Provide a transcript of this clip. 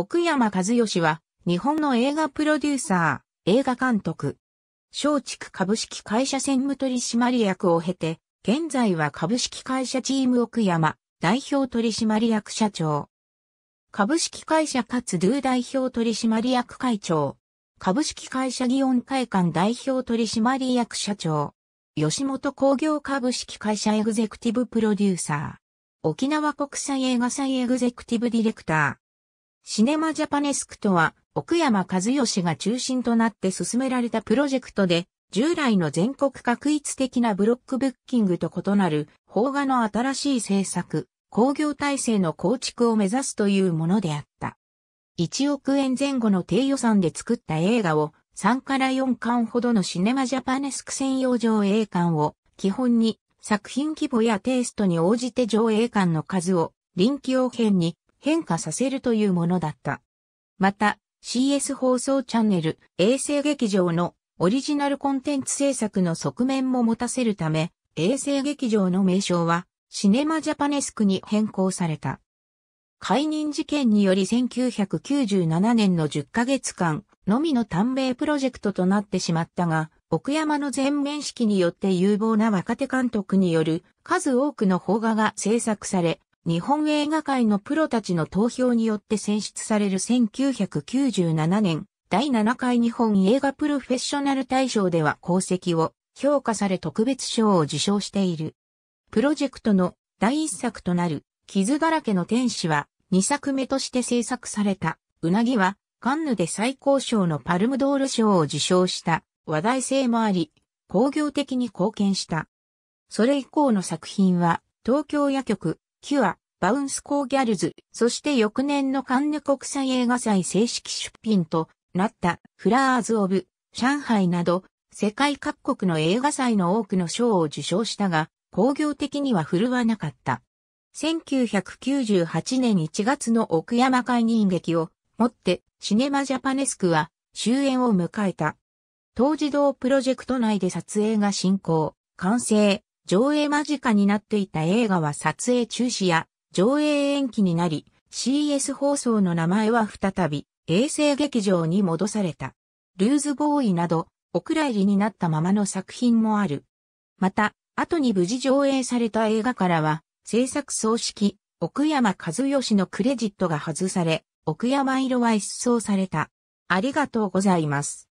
奥山和義は、日本の映画プロデューサー、映画監督、松竹株式会社専務取締役を経て、現在は株式会社チーム奥山、代表取締役社長。株式会社ドゥ代表取締役会長。株式会社祇園会館代表取締役社長。吉本工業株式会社エグゼクティブプロデューサー。沖縄国際映画祭エグゼクティブディレクター。シネマジャパネスクとは、奥山和義が中心となって進められたプロジェクトで、従来の全国画一的なブロックブッキングと異なる、邦画の新しい制作、工業体制の構築を目指すというものであった。1億円前後の低予算で作った映画を、3から4巻ほどのシネマジャパネスク専用上映館を、基本に作品規模やテイストに応じて上映館の数を臨機応変に変化させるというものだった。また、CS 放送チャンネル、衛星劇場のオリジナルコンテンツ制作の側面も持たせるため、衛星劇場の名称は、シネマジャパネスクに変更された。解任事件により1997年の10ヶ月間のみの短命プロジェクトとなってしまったが、奥山の全面式によって有望な若手監督による数多くの邦画が制作され、日本映画界のプロたちの投票によって選出される1997年、第7回日本映画プロフェッショナル大賞では功績を評価され特別賞を受賞している。プロジェクトの第一作となる、傷だらけの天使は、二作目として制作された、うなぎは、カンヌで最高賞のパルムドール賞を受賞した話題性もあり、工業的に貢献した。それ以降の作品は、東京夜局、キュア、バウンスコーギャルズ、そして翌年のカンヌ国際映画祭正式出品となったフラーズ・オブ・上海など世界各国の映画祭の多くの賞を受賞したが、工業的には振るわなかった。1998年1月の奥山会人劇をもってシネマジャパネスクは終演を迎えた。当時同プロジェクト内で撮影が進行、完成、上映間近になっていた映画は撮影中止や上映延期になり、CS 放送の名前は再び、衛星劇場に戻された。ルーズボーイなど、お蔵入りになったままの作品もある。また、後に無事上映された映画からは、制作総指揮、奥山和義のクレジットが外され、奥山色は一掃された。ありがとうございます。